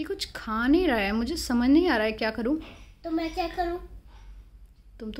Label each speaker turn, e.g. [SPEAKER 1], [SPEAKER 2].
[SPEAKER 1] ये कुछ खा नहीं
[SPEAKER 2] रहा है मुझे समझ नहीं आ रहा है क्या करूँ तो मैं क्या करूँ तुम तो